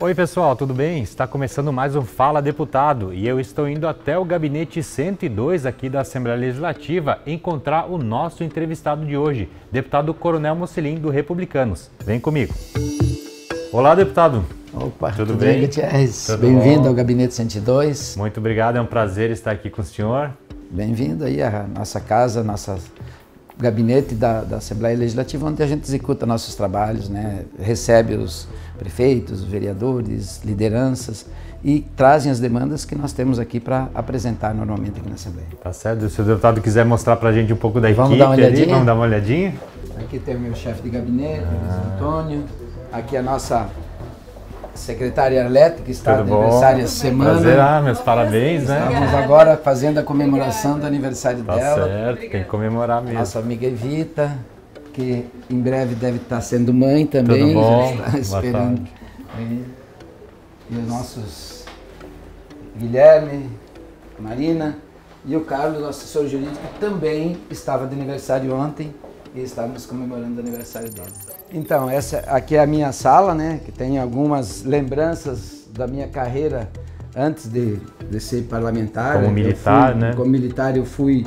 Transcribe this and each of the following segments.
Oi, pessoal, tudo bem? Está começando mais um Fala Deputado e eu estou indo até o gabinete 102 aqui da Assembleia Legislativa encontrar o nosso entrevistado de hoje, deputado Coronel Mocelim, do Republicanos. Vem comigo. Olá, deputado. Opa, tudo, tudo bem? Bem-vindo ao Gabinete 102. Muito obrigado, é um prazer estar aqui com o senhor. Bem-vindo aí à nossa casa, nossa gabinete da, da Assembleia Legislativa, onde a gente executa nossos trabalhos, né? recebe os prefeitos, vereadores, lideranças e trazem as demandas que nós temos aqui para apresentar normalmente aqui na Assembleia. Tá certo. Se o deputado quiser mostrar para a gente um pouco da vamos equipe dar uma ali, vamos dar uma olhadinha. Aqui tem o meu chefe de gabinete, ah. Antônio. Aqui a nossa secretária Arlete, que está Tudo de aniversário bom? essa semana. Prazer, ah, meus parabéns, né? Estamos agora fazendo a comemoração do aniversário tá dela. Tá certo, tem que comemorar mesmo. Nossa amiga Evita, que em breve deve estar tá sendo mãe também. Tudo bom? Já está esperando. E, e os nossos Guilherme, Marina e o Carlos, nosso assessor jurídico, também estava de aniversário ontem e estávamos comemorando o aniversário dele. Então, essa aqui é a minha sala, né, que tem algumas lembranças da minha carreira antes de, de ser parlamentar. Como militar, fui, né? Como militar eu fui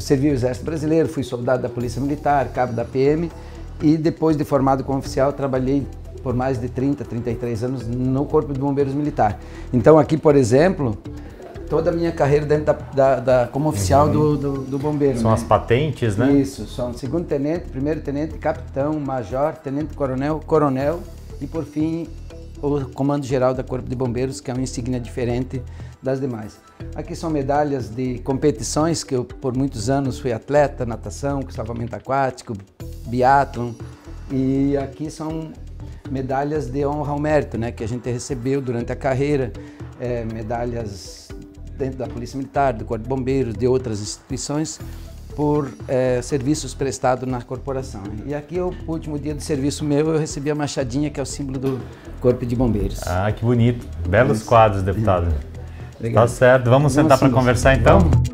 servi o Exército Brasileiro, fui soldado da Polícia Militar, cabo da PM e depois de formado como oficial trabalhei por mais de 30, 33 anos no Corpo de Bombeiros Militar. Então aqui, por exemplo, toda a minha carreira dentro da, da, da como oficial uhum. do, do, do, bombeiro. São né? as patentes, né? Isso, são segundo tenente, primeiro tenente, capitão, major, tenente coronel, coronel e por fim o comando geral da Corpo de Bombeiros, que é uma insígnia diferente das demais. Aqui são medalhas de competições que eu por muitos anos fui atleta, natação, salvamento aquático, biatlon e aqui são medalhas de honra ao mérito, né, que a gente recebeu durante a carreira, é, medalhas dentro da Polícia Militar, do Corpo de Bombeiros, de outras instituições por é, serviços prestados na corporação. E aqui, o último dia de serviço meu, eu recebi a machadinha, que é o símbolo do Corpo de Bombeiros. Ah, que bonito. Belos quadros, deputado. Obrigado. Tá certo. Vamos sentar para conversar sim. então? Vamos.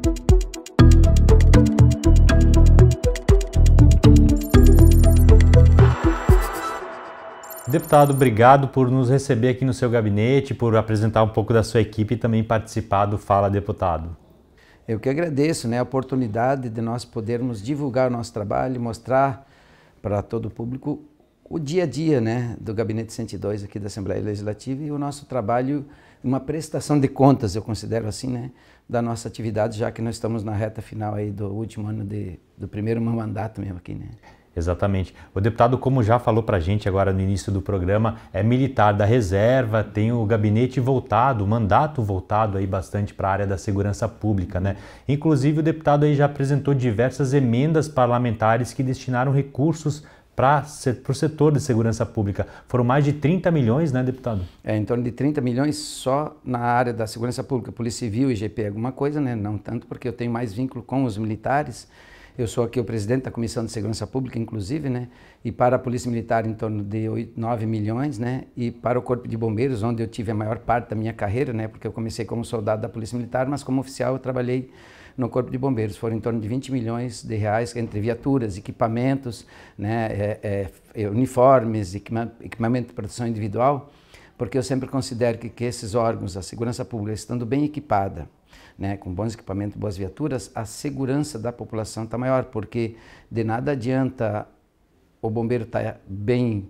Deputado, obrigado por nos receber aqui no seu gabinete, por apresentar um pouco da sua equipe e também participar do Fala Deputado. Eu que agradeço né, a oportunidade de nós podermos divulgar o nosso trabalho, mostrar para todo o público o dia a dia né, do Gabinete 102 aqui da Assembleia Legislativa e o nosso trabalho uma prestação de contas, eu considero assim, né, da nossa atividade, já que nós estamos na reta final aí do último ano de, do primeiro mandato mesmo aqui, né? Exatamente. O deputado, como já falou para a gente agora no início do programa, é militar da reserva, tem o gabinete voltado, o mandato voltado aí bastante para a área da segurança pública, né? Inclusive o deputado aí já apresentou diversas emendas parlamentares que destinaram recursos para o setor de segurança pública. Foram mais de 30 milhões, né, deputado? É, em torno de 30 milhões só na área da segurança pública, Polícia Civil, IGP, alguma coisa, né? Não tanto porque eu tenho mais vínculo com os militares. Eu sou aqui o presidente da Comissão de Segurança Pública, inclusive, né? E para a Polícia Militar, em torno de 8, 9 milhões, né? E para o Corpo de Bombeiros, onde eu tive a maior parte da minha carreira, né? Porque eu comecei como soldado da Polícia Militar, mas como oficial eu trabalhei no Corpo de Bombeiros. Foram em torno de 20 milhões de reais entre viaturas, equipamentos, né, é, é, é uniformes, equipamento de proteção individual, porque eu sempre considero que, que esses órgãos, a segurança pública, estando bem equipada, né, com bons equipamentos, boas viaturas, a segurança da população está maior, porque de nada adianta o bombeiro estar tá bem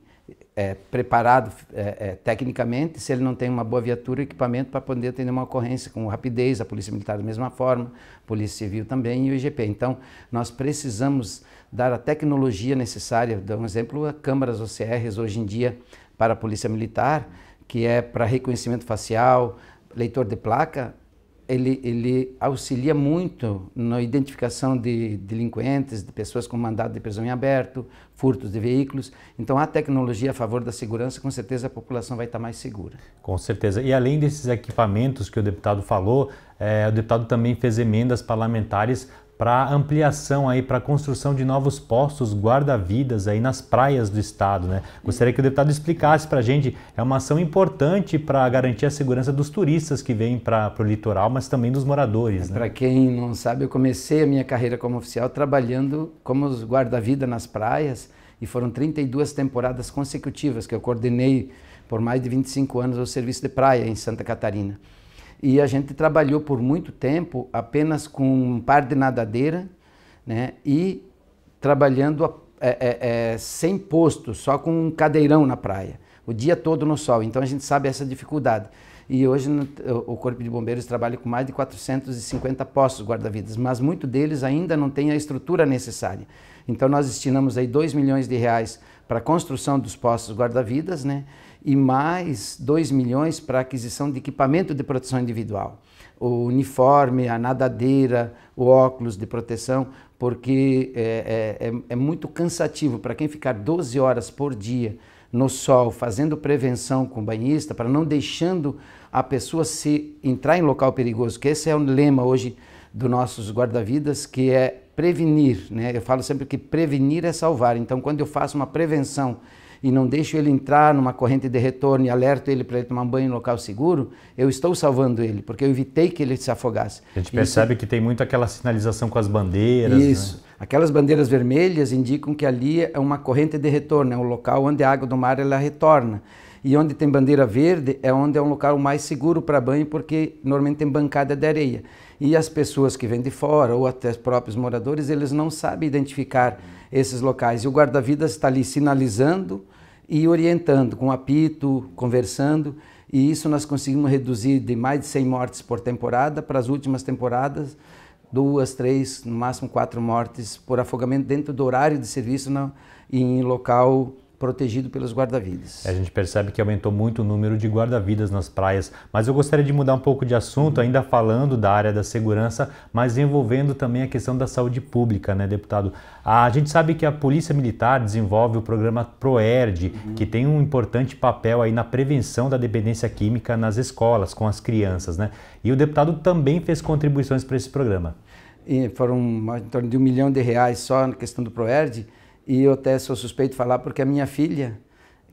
é, preparado é, é, tecnicamente, se ele não tem uma boa viatura e equipamento para poder atender uma ocorrência com rapidez, a Polícia Militar da mesma forma, Polícia Civil também e o IGP. Então, nós precisamos dar a tecnologia necessária, dar um exemplo, a câmaras OCRs hoje em dia para a Polícia Militar, que é para reconhecimento facial, leitor de placa, ele, ele auxilia muito na identificação de delinquentes, de pessoas com mandado de prisão em aberto, furtos de veículos. Então, a tecnologia a favor da segurança, com certeza a população vai estar mais segura. Com certeza. E além desses equipamentos que o deputado falou, é, o deputado também fez emendas parlamentares para ampliação aí, para construção de novos postos guarda-vidas aí nas praias do estado, né? Gostaria que o deputado explicasse para a gente, é uma ação importante para garantir a segurança dos turistas que vêm para o litoral, mas também dos moradores. É, né? Para quem não sabe, eu comecei a minha carreira como oficial trabalhando como guarda-vida nas praias e foram 32 temporadas consecutivas que eu coordenei por mais de 25 anos o serviço de praia em Santa Catarina. E a gente trabalhou por muito tempo apenas com um par de nadadeira né? e trabalhando é, é, é, sem posto, só com um cadeirão na praia, o dia todo no sol. Então a gente sabe essa dificuldade. E hoje o Corpo de Bombeiros trabalha com mais de 450 postos guarda-vidas, mas muito deles ainda não tem a estrutura necessária. Então nós destinamos aí 2 milhões de reais para a construção dos postos guarda-vidas, né? E mais 2 milhões para aquisição de equipamento de proteção individual. O uniforme, a nadadeira, o óculos de proteção, porque é, é, é, é muito cansativo para quem ficar 12 horas por dia no sol, fazendo prevenção com o banhista, para não deixando a pessoa se entrar em local perigoso, que esse é o lema hoje dos nossos guarda-vidas, que é prevenir, né? Eu falo sempre que prevenir é salvar. Então, quando eu faço uma prevenção e não deixo ele entrar numa corrente de retorno e alerto ele para ele tomar um banho em local seguro, eu estou salvando ele, porque eu evitei que ele se afogasse. A gente percebe Isso... que tem muito aquela sinalização com as bandeiras. Né? Isso. Né? Aquelas bandeiras vermelhas indicam que ali é uma corrente de retorno, é um local onde a água do mar ela retorna. E onde tem bandeira verde é onde é um local mais seguro para banho, porque normalmente tem bancada de areia. E as pessoas que vêm de fora, ou até os próprios moradores, eles não sabem identificar esses locais. E o guarda-vidas está ali sinalizando e orientando, com apito, conversando. E isso nós conseguimos reduzir de mais de 100 mortes por temporada para as últimas temporadas, duas, três, no máximo quatro mortes por afogamento dentro do horário de serviço na, em local protegido pelos guarda-vidas. A gente percebe que aumentou muito o número de guarda-vidas nas praias, mas eu gostaria de mudar um pouco de assunto, ainda falando da área da segurança, mas envolvendo também a questão da saúde pública, né, deputado? A gente sabe que a Polícia Militar desenvolve o programa PROERD, uhum. que tem um importante papel aí na prevenção da dependência química nas escolas, com as crianças, né? E o deputado também fez contribuições para esse programa. E foram em torno de um milhão de reais só na questão do PROERD, e eu até sou suspeito de falar porque a minha filha,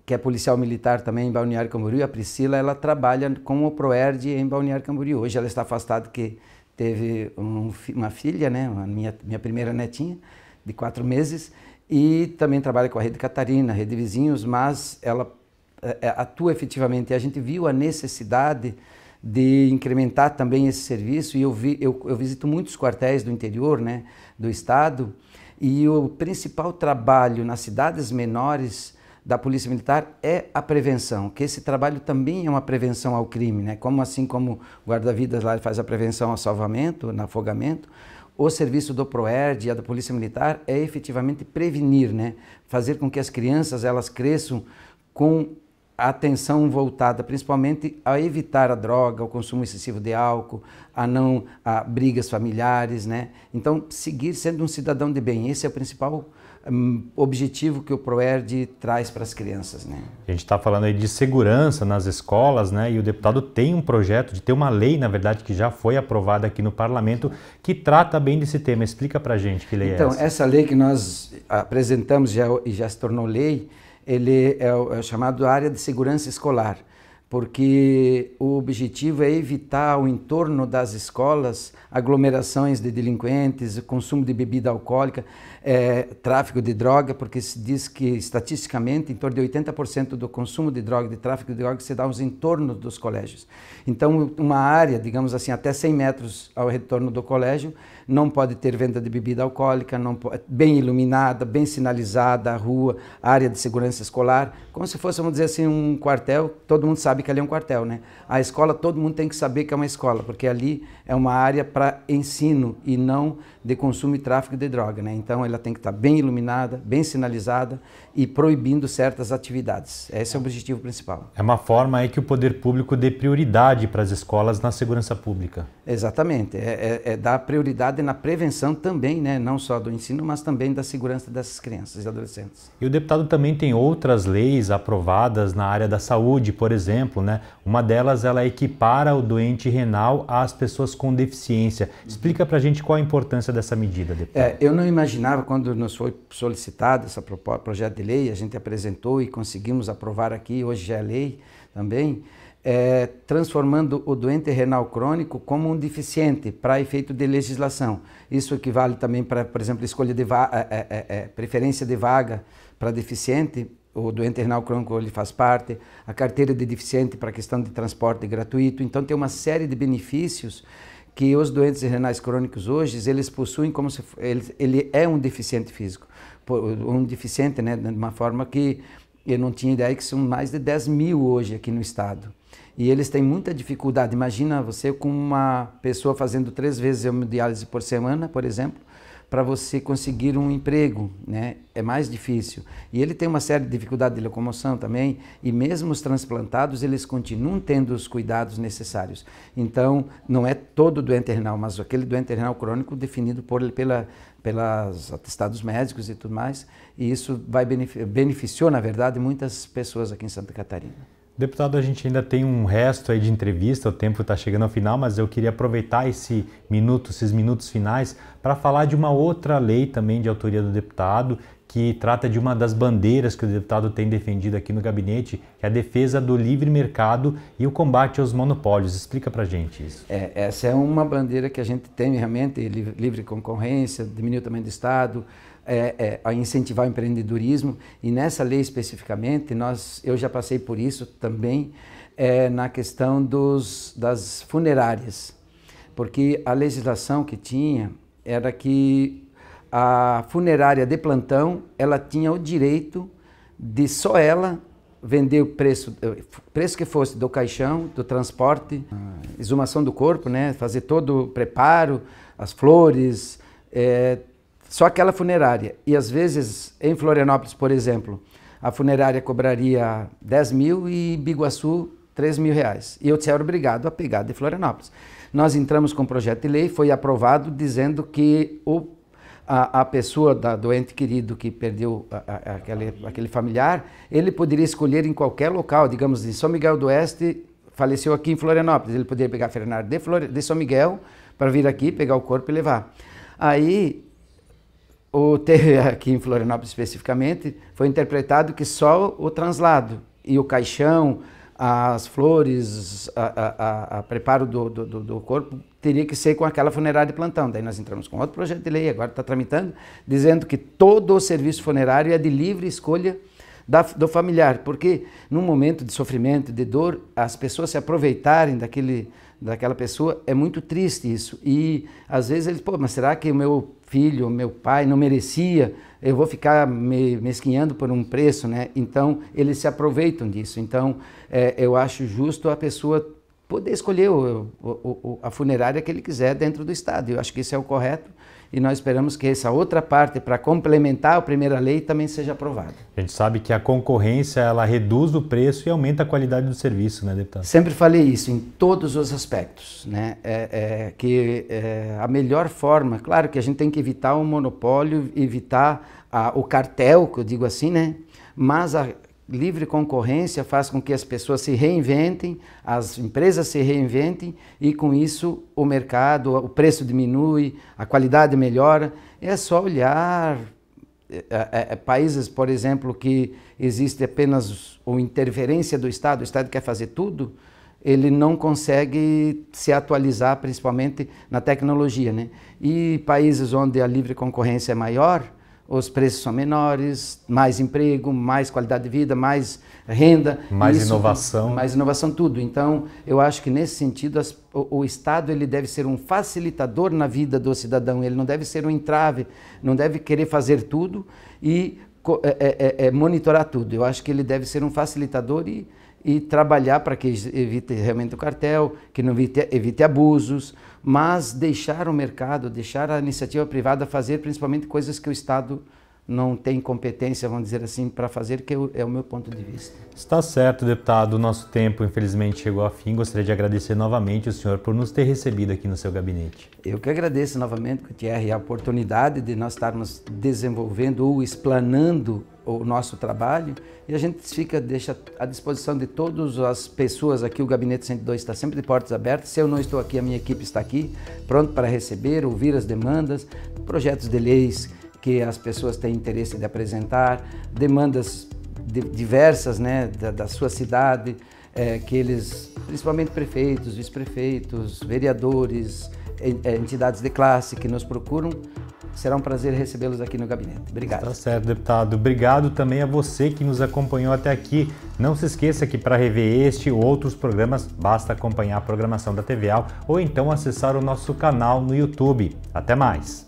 que é policial militar também em Balneário Camboriú, a Priscila, ela trabalha com o Proerd em Balneário Camboriú. Hoje ela está afastada que teve um, uma filha, né, minha, minha primeira netinha, de quatro meses, e também trabalha com a Rede Catarina, Rede Vizinhos, mas ela é, é, atua efetivamente. E a gente viu a necessidade de incrementar também esse serviço e eu, vi, eu, eu visito muitos quartéis do interior, né, do estado, e o principal trabalho nas cidades menores da Polícia Militar é a prevenção, que esse trabalho também é uma prevenção ao crime, né? Como assim como o guarda-vidas lá faz a prevenção ao salvamento, no afogamento, o serviço do Proerd e a da Polícia Militar é efetivamente prevenir, né? Fazer com que as crianças elas cresçam com a atenção voltada principalmente a evitar a droga, o consumo excessivo de álcool, a não a brigas familiares, né? Então, seguir sendo um cidadão de bem, esse é o principal um, objetivo que o Proerd traz para as crianças, né? A gente está falando aí de segurança nas escolas, né? E o deputado tem um projeto de ter uma lei, na verdade, que já foi aprovada aqui no parlamento, que trata bem desse tema. Explica para gente que lei é então, é essa. Então, essa lei que nós apresentamos já, e já se tornou lei, ele é, é chamado área de segurança escolar, porque o objetivo é evitar o entorno das escolas aglomerações de delinquentes, consumo de bebida alcoólica é, tráfico de droga, porque se diz que estatisticamente em torno de 80% do consumo de droga, de tráfico de droga, se dá nos entornos dos colégios. Então, uma área, digamos assim, até 100 metros ao retorno do colégio, não pode ter venda de bebida alcoólica, não bem iluminada, bem sinalizada a rua, área de segurança escolar, como se fosse, vamos dizer assim, um quartel, todo mundo sabe que ali é um quartel, né? A escola, todo mundo tem que saber que é uma escola, porque ali é uma área para ensino e não de consumo e tráfico de droga, né? Então, ela tem que estar bem iluminada, bem sinalizada e proibindo certas atividades. Esse é o objetivo principal. É uma forma aí que o poder público dê prioridade para as escolas na segurança pública. Exatamente, é, é, é dar prioridade na prevenção também, né? não só do ensino, mas também da segurança dessas crianças e adolescentes. E o deputado também tem outras leis aprovadas na área da saúde, por exemplo, né? uma delas ela equipara o doente renal às pessoas com deficiência. Explica para a gente qual a importância dessa medida, deputado. É, eu não imaginava Claro, quando nos foi solicitado esse projeto de lei, a gente apresentou e conseguimos aprovar aqui, hoje já é lei também, é, transformando o doente renal crônico como um deficiente para efeito de legislação. Isso equivale também para, por exemplo, escolha de é é, é, é, preferência de vaga para deficiente, o doente renal crônico ele faz parte, a carteira de deficiente para questão de transporte gratuito. Então tem uma série de benefícios que os doentes renais crônicos hoje, eles possuem como se ele, ele é um deficiente físico, um deficiente, né, de uma forma que eu não tinha ideia que são mais de 10 mil hoje aqui no estado. E eles têm muita dificuldade. Imagina você com uma pessoa fazendo três vezes hemodiálise por semana, por exemplo, para você conseguir um emprego, né? É mais difícil. E ele tem uma série de dificuldade de locomoção também, e mesmo os transplantados, eles continuam tendo os cuidados necessários. Então, não é todo doente renal, mas aquele doente renal crônico definido por pela pelas atestados médicos e tudo mais, e isso vai beneficiou, na verdade, muitas pessoas aqui em Santa Catarina. Deputado, a gente ainda tem um resto aí de entrevista, o tempo está chegando ao final, mas eu queria aproveitar esse minuto, esses minutos finais para falar de uma outra lei também de autoria do deputado, que trata de uma das bandeiras que o deputado tem defendido aqui no gabinete, que é a defesa do livre mercado e o combate aos monopólios. Explica para gente isso. É, essa é uma bandeira que a gente tem realmente, livre concorrência, diminuir o tamanho do Estado, é, é, incentivar o empreendedorismo. E nessa lei especificamente, nós, eu já passei por isso também, é, na questão dos, das funerárias. Porque a legislação que tinha era que a funerária de plantão ela tinha o direito de só ela vender o preço, eh, preço que fosse do caixão, do transporte, exumação do corpo, né? fazer todo o preparo, as flores, é, só aquela funerária. E às vezes, em Florianópolis, por exemplo, a funerária cobraria 10 mil e Biguaçu 3 mil reais. E eu disse, é, era obrigado a pegar de Florianópolis. Nós entramos com um projeto de lei, foi aprovado dizendo que o a, a pessoa da, doente querido que perdeu a, a, aquele, aquele familiar, ele poderia escolher em qualquer local, digamos, em São Miguel do Oeste, faleceu aqui em Florianópolis, ele poderia pegar Fernando de, Flor... de São Miguel para vir aqui, pegar o corpo e levar. Aí, o ter... aqui em Florianópolis especificamente, foi interpretado que só o translado e o caixão, as flores, a, a, a preparo do, do, do, corpo, teria que ser com aquela funerária de plantão. Daí nós entramos com outro projeto de lei, agora está tramitando, dizendo que todo o serviço funerário é de livre escolha da, do familiar, porque num momento de sofrimento, de dor, as pessoas se aproveitarem daquele daquela pessoa, é muito triste isso. E às vezes eles, pô, mas será que o meu filho, o meu pai não merecia? Eu vou ficar me mesquinhando por um preço, né? Então eles se aproveitam disso. Então é, eu acho justo a pessoa poder escolher o, o, o, a funerária que ele quiser dentro do estado. Eu acho que isso é o correto e nós esperamos que essa outra parte, para complementar a primeira lei, também seja aprovada. A gente sabe que a concorrência ela reduz o preço e aumenta a qualidade do serviço, né, deputado? Sempre falei isso em todos os aspectos, né? É, é, que é, a melhor forma, claro, que a gente tem que evitar o monopólio, evitar a, o cartel, que eu digo assim, né? Mas a livre concorrência faz com que as pessoas se reinventem, as empresas se reinventem e com isso o mercado, o preço diminui, a qualidade melhora. É só olhar é, é, é, países, por exemplo, que existe apenas uma interferência do Estado, o Estado quer fazer tudo, ele não consegue se atualizar, principalmente na tecnologia. Né? E países onde a livre concorrência é maior, os preços são menores, mais emprego, mais qualidade de vida, mais renda. Mais isso, inovação. Mais inovação, tudo. Então, eu acho que nesse sentido as, o, o, Estado ele deve ser um facilitador na vida do cidadão, ele não deve ser um entrave, não deve querer fazer tudo e é, é, é, é, monitorar tudo. Eu acho que ele deve ser um facilitador e e trabalhar para que evite realmente o cartel, que não evite, evite abusos, mas deixar o mercado, deixar a iniciativa privada fazer principalmente coisas que o Estado não tem competência, vamos dizer assim, para fazer, que é o meu ponto de vista. Está certo, deputado. O nosso tempo, infelizmente, chegou a fim. Gostaria de agradecer novamente o senhor por nos ter recebido aqui no seu gabinete. Eu que agradeço novamente, Gutierre, a oportunidade de nós estarmos desenvolvendo ou explanando o nosso trabalho e a gente fica, deixa à disposição de todas as pessoas aqui. O Gabinete 102 está sempre de portas abertas. Se eu não estou aqui, a minha equipe está aqui, pronto para receber, ouvir as demandas, projetos de leis que as pessoas têm interesse de apresentar, demandas de, diversas né, da, da sua cidade, é, que eles, principalmente prefeitos, vice-prefeitos, vereadores, é, entidades de classe que nos procuram Será um prazer recebê-los aqui no gabinete. Obrigado. Tá certo, deputado. Obrigado também a você que nos acompanhou até aqui. Não se esqueça que para rever este ou outros programas, basta acompanhar a programação da TVA ou então acessar o nosso canal no YouTube. Até mais.